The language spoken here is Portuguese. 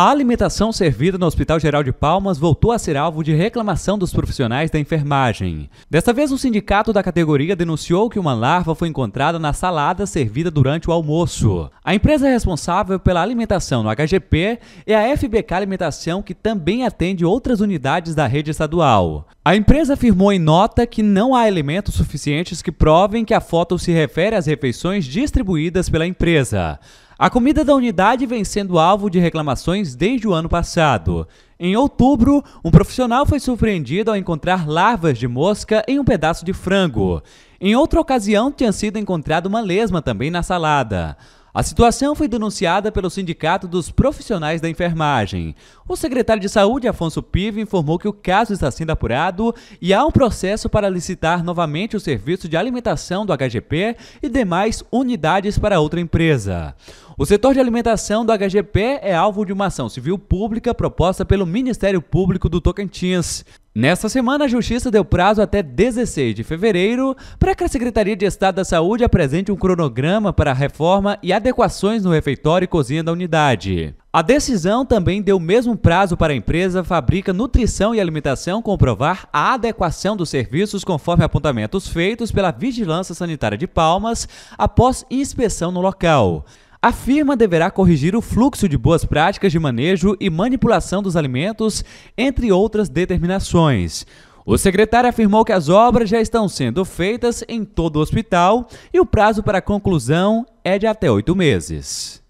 A alimentação servida no Hospital Geral de Palmas voltou a ser alvo de reclamação dos profissionais da enfermagem. Desta vez, o sindicato da categoria denunciou que uma larva foi encontrada na salada servida durante o almoço. A empresa responsável pela alimentação no HGP é a FBK Alimentação, que também atende outras unidades da rede estadual. A empresa afirmou em nota que não há elementos suficientes que provem que a foto se refere às refeições distribuídas pela empresa. A comida da unidade vem sendo alvo de reclamações desde o ano passado. Em outubro, um profissional foi surpreendido ao encontrar larvas de mosca em um pedaço de frango. Em outra ocasião, tinha sido encontrada uma lesma também na salada. A situação foi denunciada pelo Sindicato dos Profissionais da Enfermagem. O secretário de Saúde, Afonso Piva, informou que o caso está sendo apurado e há um processo para licitar novamente o serviço de alimentação do HGP e demais unidades para outra empresa. O setor de alimentação do HGP é alvo de uma ação civil pública proposta pelo Ministério Público do Tocantins. Nesta semana, a Justiça deu prazo até 16 de fevereiro para que a Secretaria de Estado da Saúde apresente um cronograma para a reforma e adequações no refeitório e cozinha da unidade. A decisão também deu o mesmo prazo para a empresa Fabrica Nutrição e Alimentação comprovar a adequação dos serviços conforme apontamentos feitos pela Vigilância Sanitária de Palmas após inspeção no local. A firma deverá corrigir o fluxo de boas práticas de manejo e manipulação dos alimentos, entre outras determinações. O secretário afirmou que as obras já estão sendo feitas em todo o hospital e o prazo para conclusão é de até oito meses.